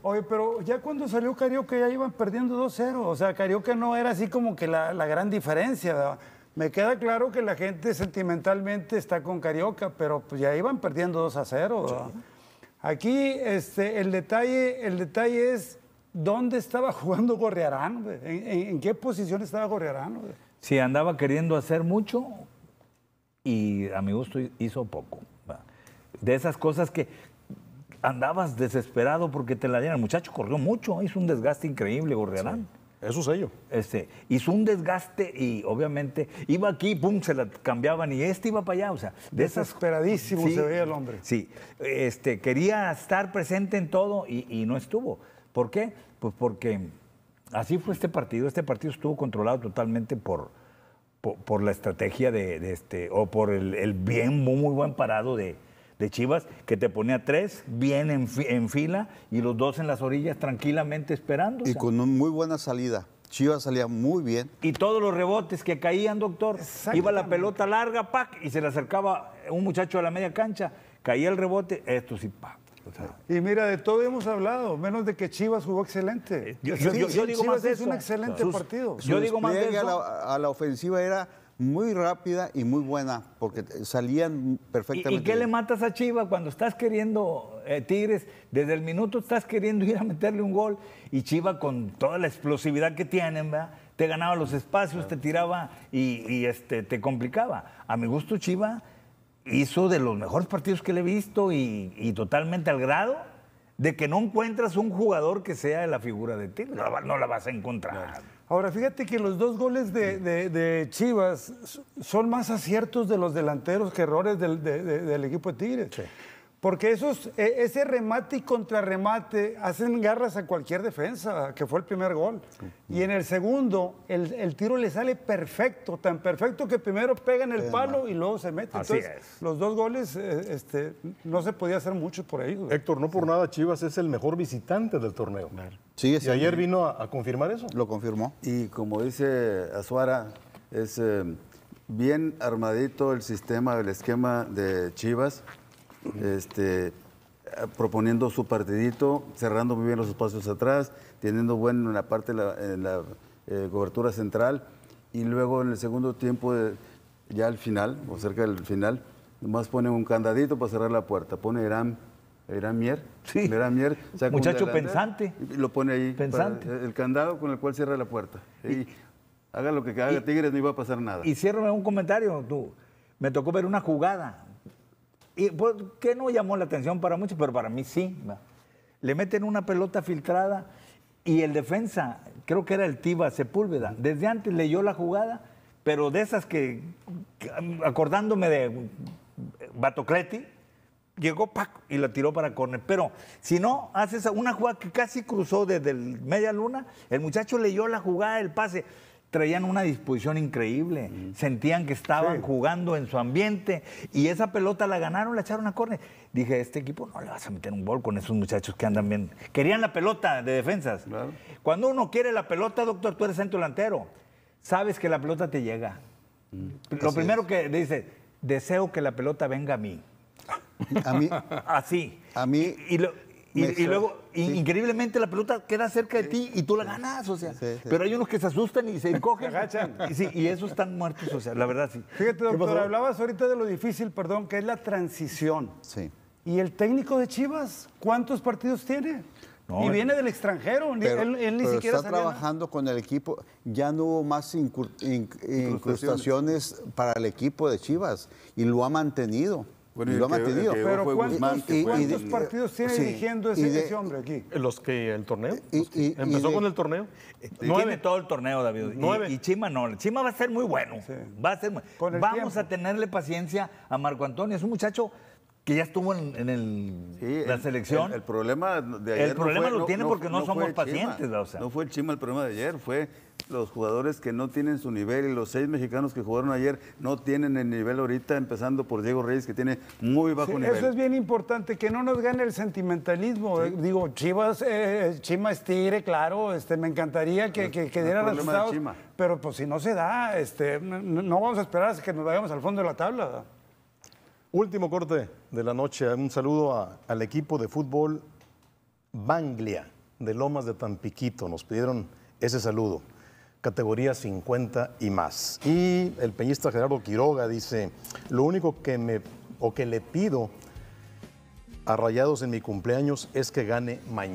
Oye, pero ya cuando salió Carioca ya iban perdiendo 2-0. O sea, Carioca no era así como que la, la gran diferencia. Me queda claro que la gente sentimentalmente está con Carioca, pero pues ya iban perdiendo 2-0. Aquí este, el, detalle, el detalle es dónde estaba jugando Gorriarán, ¿En, qué posición estaba Gorriarán. Si sí, andaba queriendo hacer mucho y a mi gusto hizo poco. De esas cosas que, andabas desesperado porque te la dieron. El muchacho corrió mucho, hizo un desgaste increíble, Gorriarán. eso es ello. Este, hizo un desgaste y obviamente iba aquí, pum, se la cambiaban y este iba para allá. O sea, Desesperadísimo se veía el hombre. Sí, este, quería estar presente en todo y, no estuvo. ¿Por qué? Pues porque así fue este partido. Este partido estuvo controlado totalmente por, por, la estrategia de, este, o por el, bien, muy buen parado de, de Chivas que te ponía tres bien en, fila y los dos en las orillas tranquilamente esperando. Y con una muy buena salida. Chivas salía muy bien. Y todos los rebotes que caían, doctor. Iba la pelota larga, pac, y se le acercaba un muchacho a la media cancha. Caía el rebote, esto sí, pac. y mira, de todo hemos hablado, menos de que Chivas jugó excelente. Yo, Chivas es un excelente partido. Yo digo más de eso. a la ofensiva era muy rápida y muy buena, porque salían perfectamente. ¿Y, qué le matas a Chiva cuando estás queriendo, eh, Tigres, desde el minuto estás queriendo ir a meterle un gol y Chiva con toda la explosividad que tienen, ¿verdad? Te ganaba los espacios, te tiraba y, este, te complicaba. A mi gusto, Chiva hizo de los mejores partidos que le he visto y totalmente al grado de que no encuentras un jugador que sea de la figura de Tigres. No, la vas a encontrar. Ahora, fíjate que los dos goles de, Chivas son más aciertos de los delanteros que errores del, equipo de Tigres. Sí. Porque esos, e, ese remate y contrarremate hacen garras a cualquier defensa, que fue el primer gol. Y en el segundo, el, tiro le sale perfecto, tan perfecto que primero pega en el palo y luego se mete. Entonces, los dos goles eh, este, no se podía hacer mucho por ahí. Héctor, no por nada Chivas es el mejor visitante del torneo. Sí, y ayer vino a, confirmar eso. Lo confirmó. Y como dice Azuara, es eh, bien armadito el sistema, el esquema de Chivas este, proponiendo su partidito, cerrando muy bien los espacios atrás, teniendo buena en la parte la, en la eh, cobertura central y luego en el segundo tiempo, eh, ya al final, o cerca del final, nomás pone un candadito para cerrar la puerta, pone Irán. Irán Mier. Irán Mier Muchacho pensante. lo pone ahí. Pensante. el candado con el cual cierra la puerta. Y, haga lo que haga Tigres, no iba a pasar nada. Y cierro un comentario, tú. Me tocó ver una jugada, y que no llamó la atención para muchos, pero para mí sí. Le meten una pelota filtrada y el defensa, creo que era el Tiba Sepúlveda, desde antes leyó la jugada, pero de esas que, acordándome de Batocleti, llegó Paco y la tiró para córner. Pero si no, haces una jugada que casi cruzó desde el media luna, el muchacho leyó la jugada, el pase traían una disposición increíble. Sentían que estaban jugando en su ambiente y esa pelota la ganaron, la echaron a córner. Dije, este equipo no le vas a meter un gol con esos muchachos que andan bien. Querían la pelota de defensas. Cuando uno quiere la pelota, doctor, tú eres centro delantero. Sabes que la pelota te llega. Mm. Lo primero que dice, deseo que la pelota venga a mí. A mí. Así. A mí. y lo, y, luego, increíblemente, la pelota queda cerca de ti y tú la ganas, o sea. pero hay unos que se asustan y se encogen. agachan. Y, eso esos están muertos, o sea, la verdad, sí. Fíjate, doctor, hablabas ahorita de lo difícil, perdón, que es la transición. Sí. ¿Y el técnico de Chivas, cuántos partidos tiene? No, y viene del extranjero, él, él, ni siquiera está trabajando con el equipo. Ya no hubo más incrustaciones para el equipo de Chivas y lo ha mantenido lo Pero ¿cuántos, partidos tiene dirigiendo ese, hombre aquí? ¿Los que el torneo? ¿Empezó con el torneo? Eh, Nueve. Tiene todo el torneo, David. Y, Chima no. Chima va a ser muy bueno. Va a ser, vamos a tenerle paciencia a Marco Antonio. Es un muchacho que ya estuvo en, la selección. El, problema de ayer. El problema lo tiene porque no, somos pacientes. No fue el Chima el problema de ayer, fue los jugadores que no tienen su nivel y los seis mexicanos que jugaron ayer no tienen el nivel ahorita, empezando por Diego Reyes, que tiene muy bajo nivel. Eso es bien importante, que no nos gane el sentimentalismo. Eh, digo, Chivas, eh, Chima es tigre, claro, este, me encantaría que, que, que diera Pero pues si no se da, este, no, vamos a esperar hasta que nos vayamos al fondo de la tabla. Último corte de la noche. Un saludo al equipo de fútbol Banglia de Lomas de Tampiquito. Nos pidieron ese saludo. Categoría 50 y más. Y el peñista Gerardo Quiroga dice, lo único que me o que le pido a Rayados en mi cumpleaños es que gane mañana.